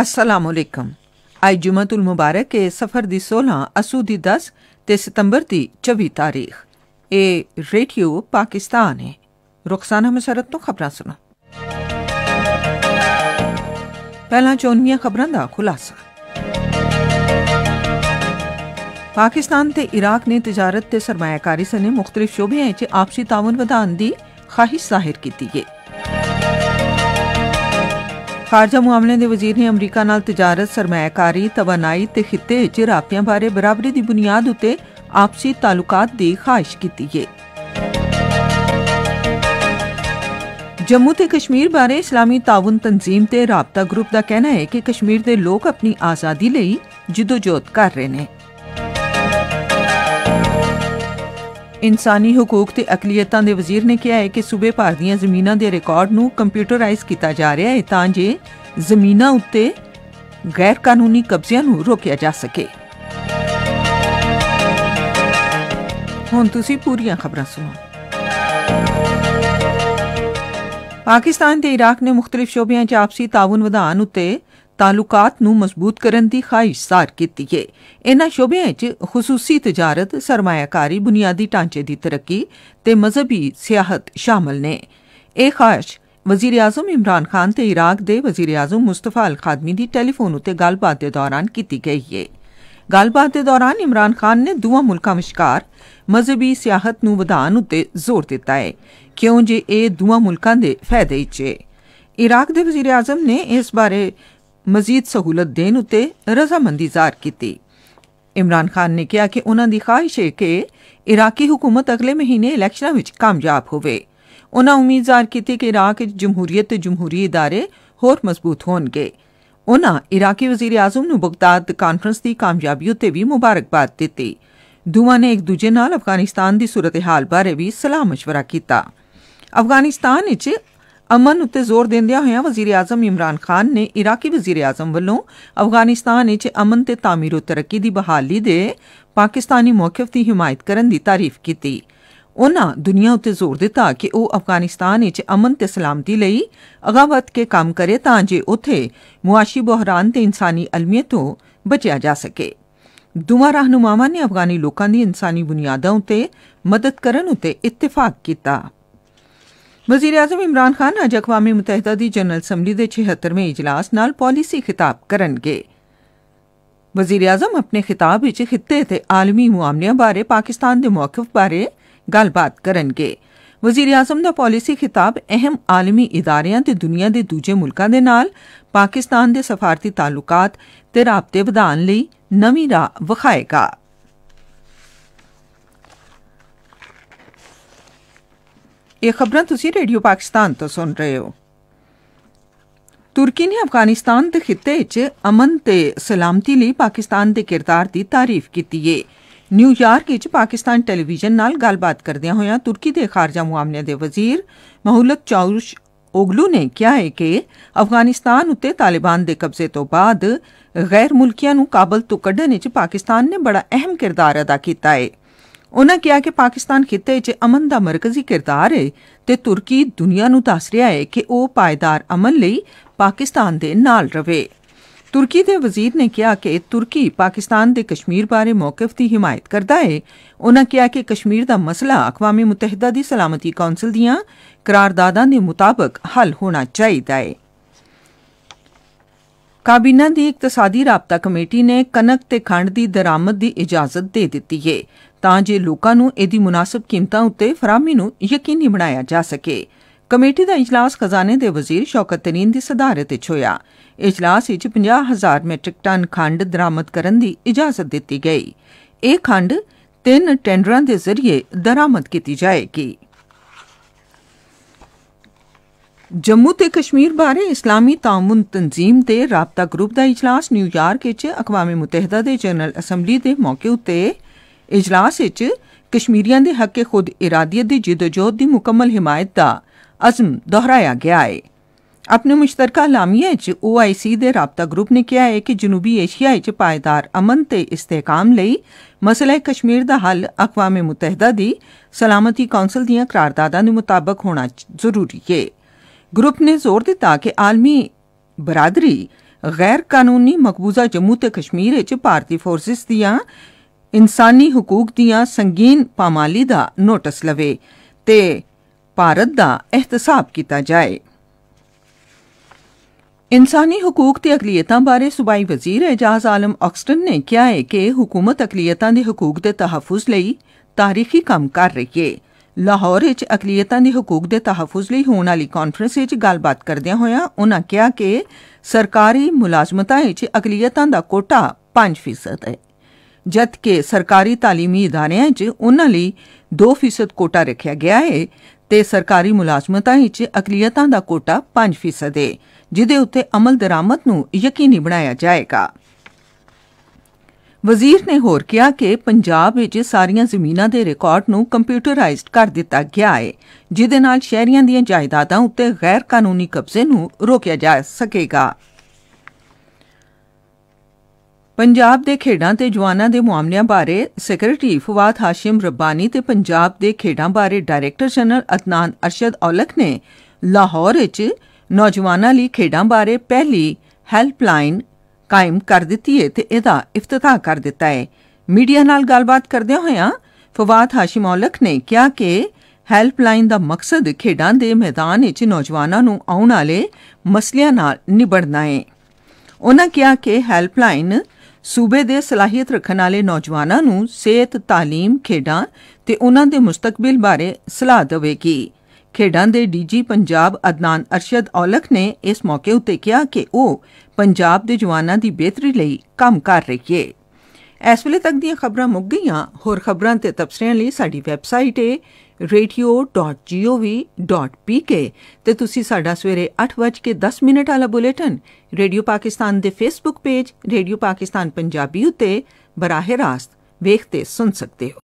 अस्सलाम वालेकुम आई जुमतुल मुबारक के सफर दी 16 असू दी 10 ते सितंबर दी 24 तारीख ए रेडियो पाकिस्तान है रुखसाना मसरत तो खबर सुनो पहला चोनिया खबरों दा खुलासा पाकिस्तान ते इराक ने तिजारत ते सरमायाकारी सने मुख्तलिफ शोबियां आपसी तावन वधान दी ख्वाहिश जाहिर कीती है ਖਾਰਜਾ ਮਾਮਲਿਆਂ ਦੇ ਵਜ਼ੀਰ ਨੇ ਅਮਰੀਕਾ ਨਾਲ ਤਜਾਰਤ ਸਰਮਾਇਆਕਾਰੀ ਤਵਨਾਈ ਤੇ ਖਿੱਤੇ ਵਿੱਚ ਰਾਬਤਿਆਂ ਬਾਰੇ ਬਰਾਬਰੀ ਦੀ ਬੁਨਿਆਦ ਉੱਤੇ ਆਪਸੀ ਤਾਲੁਕਾਤ ਦੀ ਖਾਹਿਸ਼ ਕੀਤੀ ਹੈ। ਜੰਮੂ ਤੇ ਕਸ਼ਮੀਰ ਬਾਰੇ ਇਸਲਾਮੀ ਤਾਵਨ ਤਨਜ਼ੀਮ ਤੇ ਰਾਬਤਾ ਗਰੁੱਪ ਦਾ ਕਹਿਣਾ ਹੈ ਕਿ ਕਸ਼ਮੀਰ ਦੇ ਲੋਕ ਆਪਣੀ ਆਜ਼ਾਦੀ ਲਈ ਜਿੱਦੋਜਹਿਦ ਕਰ ਰਹੇ ਨੇ। ਇਨਸਾਨੀ ਹਕੂਕ ਤੇ ਅਕਲੀਅਤਾਂ ਦੇ ਵਜ਼ੀਰ ਨੇ ਕਿਹਾ ਹੈ ਕਿ ਸੂਬੇ ਭਰ ਦੀਆਂ ਜ਼ਮੀਨਾਂ ਦੇ ਰਿਕਾਰਡ ਨੂੰ ਕੰਪਿਊਟਰਾਈਜ਼ ਕੀਤਾ ਜਾ ਰਿਹਾ ਹੈ ਤਾਂ ਜੇ ਜ਼ਮੀਨਾਂ ਉੱਤੇ ਗੈਰ ਕਾਨੂੰਨੀ ਕਬਜ਼ਿਆਂ ਨੂੰ ਰੋਕਿਆ ਜਾ ਸਕੇ ਹੁਣ ਤੁਸੀਂ ਪੂਰੀਆਂ ਖਬਰਾਂ ਸੁਣੋ ਪਾਕਿਸਤਾਨ ਤੇ ਇਰਾਕ ਨੇ ਮੁxtਲਿਫ ਸ਼ੋਬਿਆਂ 'ਚ ਆਪਸੀ ਤਾਉਨ ਵਧਾਉਣ ਉੱਤੇ ਤਾਲੁਕਾਤ ਨੂੰ ਮਜ਼ਬੂਤ ਕਰਨ ਦੀ ਖਾਹਿਸ਼ ਸਾਰ ਕੀਤੀ ਹੈ ਇਹਨਾਂ ਸ਼ੋਬਿਆਂ 'ਚ ਖਸੂਸੀ ਤਜਾਰਤ ਸਰਮਾਇਆਕਾਰੀ ਬੁਨਿਆਦੀ ਢਾਂਚੇ ਦੀ ਤਰੱਕੀ ਤੇ ਮਜ਼ਹਬੀ ਸਿਆਹਤ ਸ਼ਾਮਲ ਨੇ ਇਹ ਖਾਹਿਸ਼ ਵਜ਼ੀਰ ਆਜ਼ਮ ਇਮਰਾਨ ਖਾਨ ਤੇ ਇਰਾਕ ਦੇ ਵਜ਼ੀਰ ਆਜ਼ਮ ਮੁਸਤਫਾ ਅਲ ਖਾਦਮੀ ਦੀ ਟੈਲੀਫੋਨ ਉਤੇ ਗੱਲਬਾਤ ਦੇ ਦੌਰਾਨ ਕੀਤੀ ਗਈ ਹੈ ਗੱਲਬਾਤ ਦੇ ਦੌਰਾਨ ਇਮਰਾਨ ਖਾਨ ਨੇ ਦੋਵਾਂ ਮੁਲਕਾਂ ਵਿਚਕਾਰ ਮਜ਼ਹਬੀ ਸਿਆਹਤ ਨੂੰ ਵਧਾਉਣ ਉਤੇ ਜ਼ੋਰ ਦਿੱਤਾ ਹੈ ਕਿਉਂ ਜੇ ਇਹ ਦੋਵਾਂ ਮੁਲਕਾਂ ਦੇ ਫਾਇਦੇ 'ਚ ਹੈ ਇਰਾਕ ਦੇ ਵਜ਼ੀਰ ਆਜ਼ਮ ਨੇ ਇਸ ਬਾਰੇ ਮਜ਼ੀਦ ਸਹੂਲਤ ਦੇਣ ਉਤੇ ਰਜ਼ਾਮੰਦੀ ਜ਼ਾਹਰ ਕੀਤੀ ਇਮਰਾਨ ਖਾਨ ਨੇ ਕਿਹਾ ਕਿ ਉਹਨਾਂ ਦੀ ਖਾਹਿਸ਼ ਹੈ ਕਿ ਇਰਾਕੀ ਹਕੂਮਤ ਅਗਲੇ ਮਹੀਨੇ ਇਲੈਕਸ਼ਨਾਂ ਵਿੱਚ ਕਾਮਯਾਬ ਹੋਵੇ ਉਹਨਾਂ ਉਮੀਦ ਜ਼ਾਹਰ ਕੀਤੀ ਕਿ ਇਰਾਕ ਵਿੱਚ ਜਮਹੂਰੀਅਤ ਤੇ ਜਮਹੂਰੀ ادارے ਹੋਰ ਮਜ਼ਬੂਤ ਹੋਣਗੇ ਉਹਨਾਂ ਇਰਾਕੀ ਵਜ਼ੀਰ ਆਜ਼ਮ ਨੂੰ ਬਗਦਾਦ ਕਾਨਫਰੰਸ ਦੀ ਕਾਮਯਾਬੀ ਉਤੇ ਵੀ ਮੁਬਾਰਕਬਾਦ ਦਿੱਤੀ ਦੋਵਾਂ ਨੇ ਇੱਕ ਦੂਜੇ ਨਾਲ ਅਫਗਾਨਿਸਤਾਨ ਦੀ ਸੂਰਤ-ਹਾਲ ਬਾਰੇ ਵੀ ਸਲਾਹ مشورہ ਕੀਤਾ ਅਫਗਾਨਿਸਤਾਨ ਵਿੱਚ ਅਮਨ ਉਤੇ ਜ਼ੋਰ ਦਿੰਦਿਆਂ ਹੋਇਆਂ ਵਜ਼ੀਰ-ਆਜ਼ਮ ਇਮਰਾਨ ਖਾਨ ਨੇ ਇਰਾਕੀ ਵਜ਼ੀਰ-ਆਜ਼ਮ ਵੱਲੋਂ ਅਫਗਾਨਿਸਤਾਨ ਵਿੱਚ ਅਮਨ ਤੇ ਤਾਮੀਰ ਉਤੇ ਤਰੱਕੀ ਦੀ ਬਹਾਲੀ ਦੇ ਪਾਕਿਸਤਾਨੀ ਮੌਕਫ ਦੀ ਹਮਾਇਤ ਕਰਨ ਦੀ ਤਾਰੀਫ ਕੀਤੀ। ਉਹਨਾਂ ਦੁਨੀਆ ਉਤੇ ਜ਼ੋਰ ਦਿੱਤਾ ਕਿ ਉਹ ਅਫਗਾਨਿਸਤਾਨ ਵਿੱਚ ਅਮਨ ਤੇ ਸਲਾਮਤੀ ਲਈ ਅਗਾਵਤ ਕੇ ਕੰਮ ਕਰੇ ਤਾਂ ਜੇ ਉਥੇ ਮੁਆਸ਼ੀ ਬਹਿਰਾਨ ਤੇ ਇਨਸਾਨੀ ਅਲਮੀਅਤ ਤੋਂ ਬਚਿਆ ਜਾ ਸਕੇ। ਦੁਮਾ ਰਹਿਨੁਮਾਵਾਂ ਨੇ ਅਫਗਾਨੀ ਲੋਕਾਂ ਦੀ ਇਨਸਾਨੀ ਬੁਨਿਆਦਾਂ ਉਤੇ ਮਦਦ ਕਰਨ ਉਤੇ ਇਤਫਾਕ ਕੀਤਾ। ਵਜ਼ੀਰ ਆਜ਼ਮ ਇਮਰਾਨ ਖਾਨ ਅੱਜ ਅਕਵਾਮੀ ਮੁਤਹਿਦਾ ਦੀ ਜਨਰਲ ਅਸੈਂਬਲੀ ਦੇ 76ਵੇਂ ਇਜਲਾਸ ਨਾਲ ਪਾਲਿਸੀ ਖਿਤਾਬ ਕਰਨਗੇ ਵਜ਼ੀਰ ਆਜ਼ਮ ਆਪਣੇ ਖਿਤਾਬ ਵਿੱਚ ਖਿੱਤੇ ਤੇ ਆਲਮੀ ਮਾਮਲਿਆਂ ਬਾਰੇ ਪਾਕਿਸਤਾਨ ਦੇ ਮੌਕਫ ਬਾਰੇ ਗੱਲਬਾਤ ਕਰਨਗੇ ਵਜ਼ੀਰ ਆਜ਼ਮ ਦਾ ਪਾਲਿਸੀ ਖਿਤਾਬ ਅਹਿਮ ਆਲਮੀ ਇਦਾਰਿਆਂ ਤੇ ਦੁਨੀਆ ਦੇ ਦੂਜੇ ਮੁਲਕਾਂ ਦੇ ਨਾਲ ਪਾਕਿਸਤਾਨ ਦੇ ਸਫਾਰਤੀ ਤਾਲੁਕਾਤ ਤੇ ਰਾਬਤੇ ਵਧਾਉਣ ਲਈ ਨਵੀਂ ਰਾਹ ਵਿਖਾਏਗਾ ਇਹ ਖਬਰਾਂ ਤੁਸੀਂ ਰੇਡੀਓ ਪਾਕਿਸਤਾਨ ਤੋਂ ਸੁਣ ਰਹੇ ਹੋ ਤੁਰਕੀ ਨੇ ਅਫਗਾਨਿਸਤਾਨ ਦੇ ਖਿੱਤੇ 'ਚ ਅਮਨ ਤੇ ਸਲਾਮਤੀ ਲਈ ਪਾਕਿਸਤਾਨ ਦੇ ਕਿਰਦਾਰ ਦੀ ਤਾਰੀਫ ਕੀਤੀ ਹੈ ਨਿਊਯਾਰਕ ਵਿੱਚ ਪਾਕਿਸਤਾਨ ਟੈਲੀਵਿਜ਼ਨ ਨਾਲ ਗੱਲਬਾਤ ਕਰਦਿਆਂ ਹੋਇਆਂ ਤੁਰਕੀ ਦੇ ਖਾਰਜਾ ਮਾਮਲਿਆਂ ਦੇ ਵਜ਼ੀਰ ਮਹੁਲਤ ਚੌਰਸ਼ ਓਗਲੂ ਨੇ ਕਿਹਾ ਹੈ ਕਿ ਅਫਗਾਨਿਸਤਾਨ ਉੱਤੇ ਤਾਲਿਬਾਨ ਦੇ ਕਬਜ਼ੇ ਤੋਂ ਬਾਅਦ ਗੈਰ ਮੁਲਕੀਆਂ ਨੂੰ ਕਾਬਲ ਤੋਂ ਕੱਢਣ ਵਿੱਚ ਪਾਕਿਸਤਾਨ ਨੇ ਬੜਾ ਅਹਿਮ ਕਿਰਦਾਰ ਅਦਾ ਕੀਤਾ ਹੈ ਉਹਨਾਂ ਕਿਹਾ ਕਿ ਪਾਕਿਸਤਾਨ ਖਿੱਤੇ 'ਚ ਅਮਨ ਦਾ ਮਰਕਜ਼ੀ ਕਿਰਦਾਰ ਹੈ ਤੇ ਤੁਰਕੀ ਦੁਨੀਆ ਨੂੰ ਦੱਸ ਰਿਹਾ ਹੈ ਕਿ ਉਹ ਪਾਇਦਾਰ ਅਮਨ ਲਈ ਪਾਕਿਸਤਾਨ ਦੇ ਨਾਲ ਰਵੇ ਤੁਰਕੀ ਦੇ ਵਜ਼ੀਰ ਨੇ ਕਿਹਾ ਕਿ ਤੁਰਕੀ ਪਾਕਿਸਤਾਨ ਦੇ ਕਸ਼ਮੀਰ ਬਾਰੇ ਮੌਕਫ ਦੀ ਹਮਾਇਤ ਕਰਦਾ ਹੈ ਉਹਨਾਂ ਕਿਹਾ ਕਿ ਕਸ਼ਮੀਰ ਦਾ ਮਸਲਾ ਅਕਵਾਮੀ ਮੁਤਹਿਦਾ ਦੀ ਸਲਾਮਤੀ ਕੌਂਸਲ ਦੀਆਂ ਕਰਾਰਦਾਦਾਂ ਦੇ ਮੁਤਾਬਕ ਹੱਲ ਹੋਣਾ ਚਾਹੀਦਾ ਹੈ ਕਾਬੀਨਾ ਦੀ ਇਕਤਸਾਦੀ ਰابطਾ ਕਮੇਟੀ ਨੇ ਕਨਕ ਤੇ ਖੰਡ ਦੀ ਦਰਾਮਦ ਦੀ ਇਜਾਜ਼ਤ ਦੇ ਦਿੱਤੀ ਹੈ ਤਾਂ ਜੋ ਲੋਕਾਂ ਨੂੰ ਇਹਦੀ ਮੁਨਾਸਬ ਕੀਮਤਾਂ ਉੱਤੇ ਫਰਾਮੀ ਨੂੰ ਯਕੀਨੀ ਬਣਾਇਆ ਜਾ ਸਕੇ ਕਮੇਟੀ ਦਾ اجلاس ਖਜ਼ਾਨੇ ਦੇ ਵਜ਼ੀਰ ਸ਼ੌਕਤ ਤਰੀਨ ਦੀ ਸਦਾਰਤ ਵਿੱਚ ਹੋਇਆ اجلاس ਵਿੱਚ 50000 ਮੈਟ੍ਰਿਕ ਟਨ ਖੰਡ ਦਰਾਮਦ ਕਰਨ ਦੀ ਇਜਾਜ਼ਤ ਦਿੱਤੀ ਗਈ ਇਹ ਖੰਡ ਤਿੰਨ ਟੈਂਡਰਾਂ ਦੇ ਜ਼ਰੀਏ ਦਰਾਮਦ ਕੀਤੀ ਜਾਏਗੀ ਜੰਮੂ ਤੇ ਕਸ਼ਮੀਰ ਬਾਰੇ ਇਸਲਾਮੀ ਤਾਮੁਨ ਤਨਜ਼ੀਮ ਦੇ ਰਾਬਤਾ ਗਰੁੱਪ ਦਾ اجلاس ਨਿਊਯਾਰਕ ਵਿੱਚ ਅਕਵਾਮੇ ਮੁਤਹਿਦਾ ਦੇ ਜਨਰਲ ਅਸੈਂਬਲੀ ਦੇ ਮੌਕੇ ਉੱਤੇ ਇਜਲਾਸ ਵਿੱਚ ਕਸ਼ਮੀਰੀਆਂ ਦੇ ਹੱਕੇ ਖੁਦ ਇਰਾਦੀਅਤ ਦੀ ਜਿੱਦੋਜਹਦ ਦੀ ਮੁਕੰਮਲ ਹਮਾਇਤ ਦਾ ਅਜ਼ਮ ਦੁਹਰਾਇਆ ਗਿਆ ਹੈ ਆਪਣੇ ਮੁਸ਼ਤਰਕਾ ਲਾਮੀਏ ਵਿੱਚ OIC ਦੇ ਰਾਬਤਾ ਗਰੁੱਪ ਨੇ ਕਿਹਾ ਹੈ ਕਿ ਜਨੂਬੀ ਏਸ਼ੀਆ ਵਿੱਚ ਪਾਇਦਾਰ ਅਮਨ ਤੇ ਇਸਤੇਕਾਮ ਲਈ ਮਸਲਾ ਕਸ਼ਮੀਰ ਦਾ ਹੱਲ ਅਕਵਾਮ ਮੁਤਹਿਦਾ ਦੀ ਸਲਾਮਤੀ ਕੌਂਸਲ ਦੀਆਂ ਕਰਾਰਦਾਦਾਂ ਦੇ ਮੁਤਾਬਕ ਹੋਣਾ ਜ਼ਰੂਰੀ ਹੈ ਗਰੁੱਪ ਨੇ ਜ਼ੋਰ ਦਿੱਤਾ ਕਿ ਆਲਮੀ ਬਰਾਦਰੀ ਗੈਰ ਕਾਨੂੰਨੀ ਮਕਬੂਜ਼ਾ ਜੰਮੂ ਤੇ ਕਸ਼ਮੀਰ ਵਿੱਚ ਭਾਰਤੀ ਫੋਰਸਿਸ ਦੀਆਂ ਇਨਸਾਨੀ ਹਕੂਕ ਦੀਆਂ ਸੰਗੀਨ ਪਾਮਾਲੀ ਦਾ ਨੋਟਿਸ ਲਵੇ ਤੇ ਭਾਰਤ ਦਾ ਇਹਤਸਾਬ ਕੀਤਾ ਜਾਏ ਇਨਸਾਨੀ ਹਕੂਕ ਤੇ ਅਕਲੀਅਤਾਂ ਬਾਰੇ ਸੂਬਾਈ ਵਜ਼ੀਰ ਇਜਾਜ਼ ਆਲਮ ਆਕਸਟਨ ਨੇ ਕਿਹਾ ਹੈ ਕਿ ਹਕੂਮਤ ਅਕਲੀਅਤਾਂ ਦੇ ਹਕੂਕ ਦੇ ਤਹਫੁਜ਼ ਲਈ ਤਾਰੀਖੀ ਕੰਮ ਕਰ ਰਹੀ ਹੈ ਲਾਹੌਰ ਵਿੱਚ ਅਕਲੀਅਤਾਂ ਦੇ ਹਕੂਕ ਦੇ ਤਹਫੁਜ਼ ਲਈ ਹੋਣ ਵਾਲੀ ਕਾਨਫਰੰਸ ਵਿੱਚ ਗੱਲਬਾਤ ਕਰਦਿਆਂ ਹੋਇਆਂ ਉਹਨਾਂ ਕਿਹਾ ਕਿ ਸਰਕਾਰੀ ਮੁਲਾਜ਼ਮਤਾਂ ਵਿੱਚ ਅਕਲੀਅਤਾਂ ਦਾ ਕੋਟਾ 5% ਹੈ ਜਦਕਿ ਸਰਕਾਰੀ تعلیمی ادارਿਆਂ 'ਚ ਉਹਨਾਂ ਲਈ 2% ਕੋਟਾ ਰੱਖਿਆ ਗਿਆ ਹੈ ਤੇ ਸਰਕਾਰੀ ਮੁਲਾਜ਼ਮਤਾਂ ਵਿੱਚ ਅਕਲੀਅਤਾਂ ਦਾ ਕੋਟਾ 5% ਹੈ ਜਿਦੇ ਉੱਤੇ ਅਮਲ ਦਰਾਮਤ ਨੂੰ ਯਕੀਨੀ ਬਣਾਇਆ ਜਾਏਗਾ ਵਜ਼ੀਰ ਨੇ ਹੋਰ ਕਿਹਾ ਕਿ ਪੰਜਾਬ ਵਿੱਚ ਸਾਰੀਆਂ ਜ਼ਮੀਨਾਂ ਦੇ ਰਿਕਾਰਡ ਨੂੰ ਕੰਪਿਊਟਰਾਈਜ਼ਡ ਕਰ ਦਿੱਤਾ ਗਿਆ ਹੈ ਜਿਦੇ ਨਾਲ ਸ਼ਹਿਰੀਆਂ ਦੀਆਂ ਜਾਇਦਾਦਾਂ ਉੱਤੇ ਗੈਰ ਕਾਨੂੰਨੀ ਕਬਜ਼ੇ ਨੂੰ ਰੋਕਿਆ ਜਾ ਸਕੇਗਾ ਪੰਜਾਬ ਦੇ ਖੇਡਾਂ ਤੇ ਜਵਾਨਾਂ ਦੇ ਮਾਮਲਿਆਂ ਬਾਰੇ ਸੈਕਟਰੀ ਫਵਾਦ ਹਾਸ਼ਿਮ ਰੱਬਾਨੀ ਤੇ ਪੰਜਾਬ ਦੇ ਖੇਡਾਂ ਬਾਰੇ ਡਾਇਰੈਕਟਰ ਜਨਰਲ ਅਤਨਾਨ ਅਰਸ਼ਦ ਔਲਖ ਨੇ ਲਾਹੌਰ ਵਿੱਚ ਨੌਜਵਾਨਾਂ ਲਈ ਖੇਡਾਂ ਬਾਰੇ ਪਹਿਲੀ ਹੈਲਪਲਾਈਨ ਕਾਇਮ ਕਰ ਦਿੱਤੀ ਹੈ ਤੇ ਇਹਦਾ ਇਫਤਤਾਹ ਕਰ ਦਿੱਤਾ ਹੈ ਮੀਡੀਆ ਨਾਲ ਗੱਲਬਾਤ ਕਰਦੇ ਹੋਇਆ ਫਵਾਦ ਹਾਸ਼ਿਮ ਔਲਖ ਨੇ ਕਿਹਾ ਕਿ ਹੈਲਪਲਾਈਨ ਦਾ ਮਕਸਦ ਖੇਡਾਂ ਦੇ ਮੈਦਾਨ ਵਿੱਚ ਨੌਜਵਾਨਾਂ ਨੂੰ ਆਉਣ ਵਾਲੇ ਮਸਲਿਆਂ ਨਾਲ ਨਿਬੜਨਾ ਹੈ ਉਹਨਾਂ ਕਿਹਾ ਕਿ ਹੈਲਪਲਾਈਨ ਸੂਬੇ ਦੇ ਸਲਾਹੀਅਤ ਰੱਖਣ ਵਾਲੇ ਨੌਜਵਾਨਾਂ ਨੂੰ ਸਿਹਤ, تعلیم, ਖੇਡਾਂ ਤੇ ਉਹਨਾਂ ਦੇ ਮੁਸਤਕਬਲ ਬਾਰੇ ਸਲਾਹ ਦੇਵੇਗੀ। ਖੇਡਾਂ ਦੇ ਡੀਜੀ ਪੰਜਾਬ ਅਦਨਾਨ ਅਰਸ਼ਦ ਔਲਖ ਨੇ ਇਸ ਮੌਕੇ ਉੱਤੇ ਕਿਹਾ ਕਿ ਉਹ ਪੰਜਾਬ ਦੇ ਜਵਾਨਾਂ ਦੀ ਬਿਹਤਰੀ ਲਈ ਕੰਮ ਕਰ ਰਹੀ ਹੈ। ਐਸ ਵੇਲੇ ਤੱਕ ਦੀਆਂ ਖਬਰਾਂ ਮੁੱਕ ਗਈਆਂ ਹੋਰ ਖਬਰਾਂ ਤੇ ਤਬਸਰਿਆਂ ਲਈ ਸਾਡੀ ਵੈਬਸਾਈਟ ਹੈ radio.gov.pk ਤੇ ਤੁਸੀਂ ਸਾਡਾ ਸਵੇਰੇ 8:10 ਮਿੰਟ ਵਾਲਾ ਬੁਲੇਟਿਨ ਰੇਡੀਓ ਪਾਕਿਸਤਾਨ ਦੇ Facebook page radio Pakistan Punjabi ਉਤੇ ਬਰਾਹੇ ਰਾਸਤ ਵੇਖਤੇ ਸੁਣ ਸਕਦੇ ਹੋ